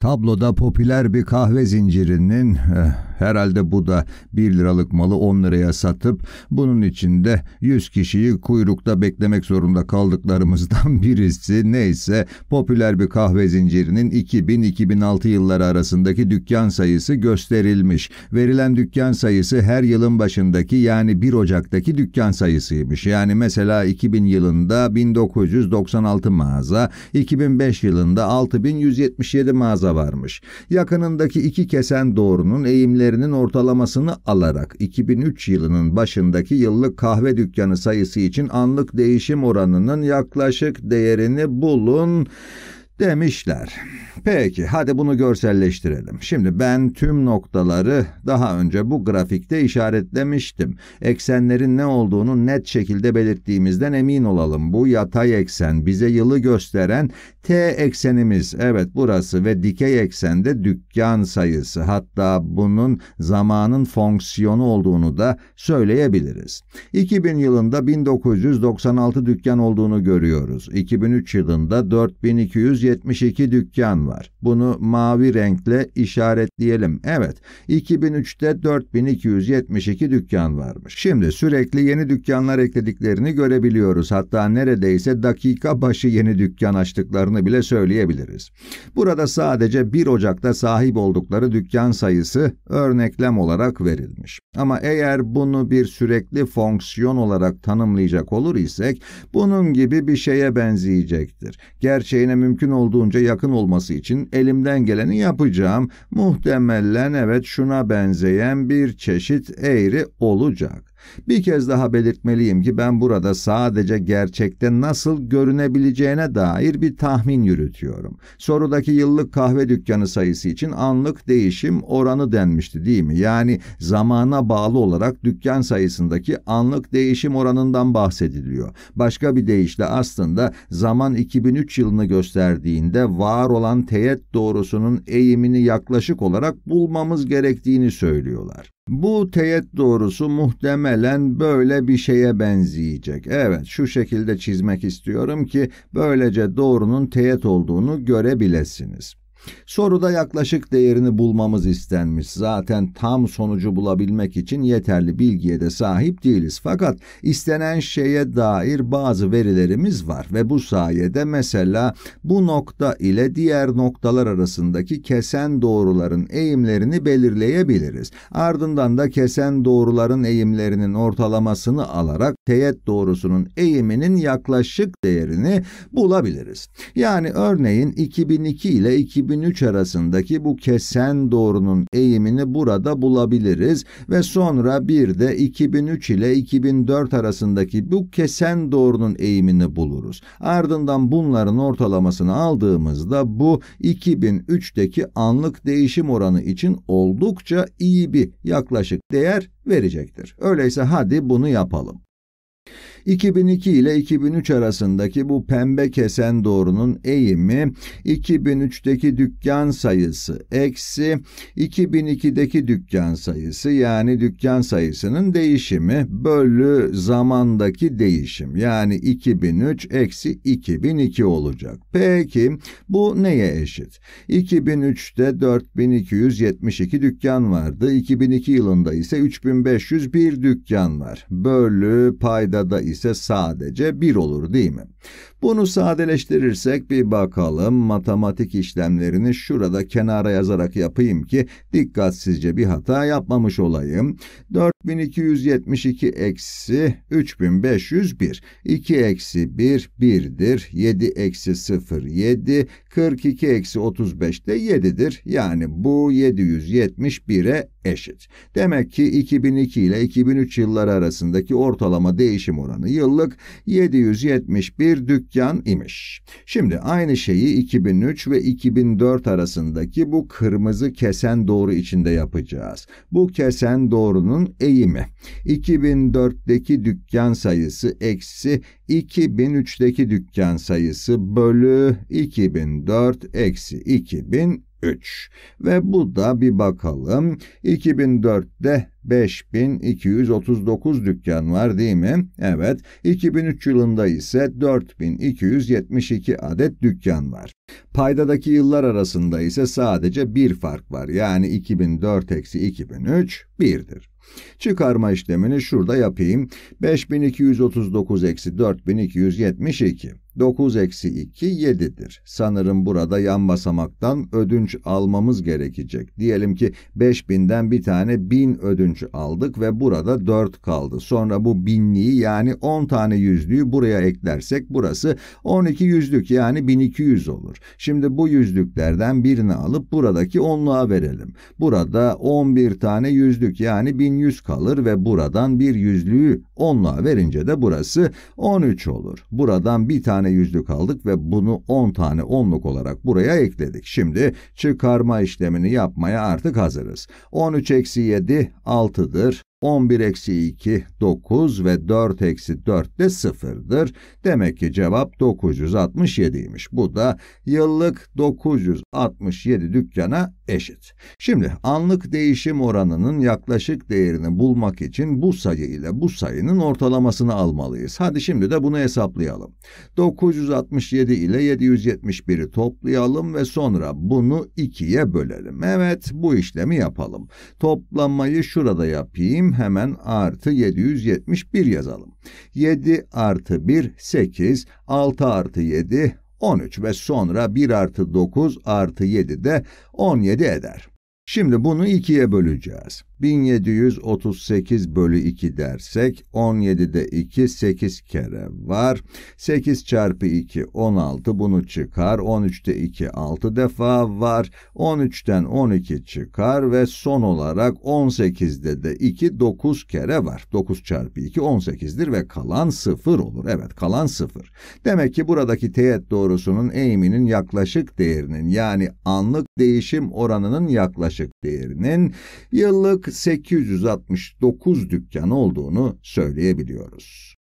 Tabloda popüler bir kahve zincirinin, eh, herhalde bu da 1 liralık malı 10 liraya satıp, bunun içinde 100 kişiyi kuyrukta beklemek zorunda kaldıklarımızdan birisi neyse, popüler bir kahve zincirinin 2000-2006 yılları arasındaki dükkan sayısı gösterilmiş. Verilen dükkan sayısı her yılın başındaki yani 1 Ocak'taki dükkan sayısıymış. Yani mesela 2000 yılında 1996 mağaza, 2005 yılında 6177 mağaza kılavuza varmış. Yakınındaki iki kesen doğrunun eğimlerinin ortalamasını alarak 2003 yılının başındaki yıllık kahve dükkanı sayısı için anlık değişim oranının yaklaşık değerini bulun demişler. Peki hadi bunu görselleştirelim. Şimdi ben tüm noktaları daha önce bu grafikte işaretlemiştim. Eksenlerin ne olduğunu net şekilde belirttiğimizden emin olalım. Bu yatay eksen bize yılı gösteren T eksenimiz. Evet burası ve dikey eksende dükkan sayısı. Hatta bunun zamanın fonksiyonu olduğunu da söyleyebiliriz. 2000 yılında 1996 dükkan olduğunu görüyoruz. 2003 yılında 4200 272 dükkan var. Bunu mavi renkle işaretleyelim. Evet, 2003'te 4272 dükkan varmış. Şimdi sürekli yeni dükkanlar eklediklerini görebiliyoruz. Hatta neredeyse dakika başı yeni dükkan açtıklarını bile söyleyebiliriz. Burada sadece 1 Ocak'ta sahip oldukları dükkan sayısı örneklem olarak verilmiş. Ama eğer bunu bir sürekli fonksiyon olarak tanımlayacak olur isek bunun gibi bir şeye benzeyecektir. Gerçeğine mümkün olduğunca yakın olması için elimden geleni yapacağım. Muhtemelen evet şuna benzeyen bir çeşit eğri olacak. Bir kez daha belirtmeliyim ki ben burada sadece gerçekte nasıl görünebileceğine dair bir tahmin yürütüyorum. Sorudaki yıllık kahve dükkanı sayısı için anlık değişim oranı denmişti değil mi? Yani zamana bağlı olarak dükkan sayısındaki anlık değişim oranından bahsediliyor. Başka bir deyişle aslında zaman 2003 yılını gösterdiğinde var olan teğet doğrusunun eğimini yaklaşık olarak bulmamız gerektiğini söylüyorlar. Bu teyit doğrusu muhtemelen böyle bir şeye benzeyecek. Evet şu şekilde çizmek istiyorum ki böylece doğrunun teyit olduğunu görebilesiniz. Soruda yaklaşık değerini bulmamız istenmiş. Zaten tam sonucu bulabilmek için yeterli bilgiye de sahip değiliz. Fakat istenen şeye dair bazı verilerimiz var ve bu sayede mesela bu nokta ile diğer noktalar arasındaki kesen doğruların eğimlerini belirleyebiliriz. Ardından da kesen doğruların eğimlerinin ortalamasını alarak teğet doğrusunun eğiminin yaklaşık değerini bulabiliriz. Yani örneğin 2002 ile 2000 2003 arasındaki bu kesen doğrunun eğimini burada bulabiliriz ve sonra bir de 2003 ile 2004 arasındaki bu kesen doğrunun eğimini buluruz. Ardından bunların ortalamasını aldığımızda bu 2003'teki anlık değişim oranı için oldukça iyi bir yaklaşık değer verecektir. Öyleyse hadi bunu yapalım. 2002 ile 2003 arasındaki bu pembe kesen doğrunun eğimi 2003'teki dükkan sayısı eksi 2002'deki dükkan sayısı yani dükkan sayısının değişimi bölü zamandaki değişim yani 2003 eksi 2002 olacak. Peki bu neye eşit? 2003'te 4272 dükkan vardı. 2002 yılında ise 3501 dükkan var. Bölü paydada ise ise sadece 1 olur değil mi? Bunu sadeleştirirsek bir bakalım matematik işlemlerini şurada kenara yazarak yapayım ki dikkatsizce bir hata yapmamış olayım. 4272 eksi 3501 2 eksi 1 1'dir 7 eksi 0 7 42 eksi 35 de 7'dir yani bu 771'e eşit. Demek ki 2002 ile 2003 yılları arasındaki ortalama değişim oranı yıllık 771 dükkan imiş. Şimdi aynı şeyi 2003 ve 2004 arasındaki bu kırmızı kesen doğru içinde yapacağız. Bu kesen doğrunun eğimi. 2004'teki dükkan sayısı eksi 2003'teki dükkan sayısı bölü 2004 eksi 2003 ve bu da bir bakalım 2004'te 5239 dükkan var değil mi? Evet, 2003 yılında ise 4272 adet dükkan var. Paydadaki yıllar arasında ise sadece bir fark var. Yani 2004 eksi 2003 1'dir. Çıkarma işlemini şurada yapayım. 5239 eksi 4272. 9 eksi 2 7'dir. Sanırım burada yan basamaktan ödünç almamız gerekecek. Diyelim ki 5000'den bir tane 1000 ödünç sonuç aldık ve burada 4 kaldı. Sonra bu binliği yani 10 tane yüzlüğü buraya eklersek burası 12 yüzlük yani 1200 olur. Şimdi bu yüzlüklerden birini alıp buradaki onluğa verelim. Burada 11 tane yüzlük yani 1100 kalır ve buradan bir yüzlüğü onluğa verince de burası 13 olur. Buradan bir tane yüzlük aldık ve bunu 10 tane onluk olarak buraya ekledik. Şimdi çıkarma işlemini yapmaya artık hazırız. 13 eksi 7 6 6'dır. 11 eksi 2 9 ve 4 eksi 4 de 0'dır. Demek ki cevap 967'ymiş. Bu da yıllık 967 dükkana eşit. Şimdi anlık değişim oranının yaklaşık değerini bulmak için bu sayı ile bu sayının ortalamasını almalıyız. Hadi şimdi de bunu hesaplayalım. 967 ile 771'i toplayalım ve sonra bunu 2'ye bölelim. Evet bu işlemi yapalım. Toplamayı şurada yapayım. Bizim hemen artı 771 yazalım. 7 artı 1 8, 6 artı 7 13 ve sonra 1 artı 9 artı 7 de 17 eder. Şimdi bunu 2'ye böleceğiz. 1738 bölü 2 dersek 17'de 2 8 kere var. 8 çarpı 2 16 bunu çıkar. 13'te 2 6 defa var. 13'ten 12 çıkar ve son olarak 18'de de 2 9 kere var. 9 çarpı 2 18'dir ve kalan 0 olur. Evet kalan 0. Demek ki buradaki teğet doğrusunun eğiminin yaklaşık değerinin yani anlık değişim oranının yaklaşık yaklaşık değerinin yıllık 869 dükkan olduğunu söyleyebiliyoruz.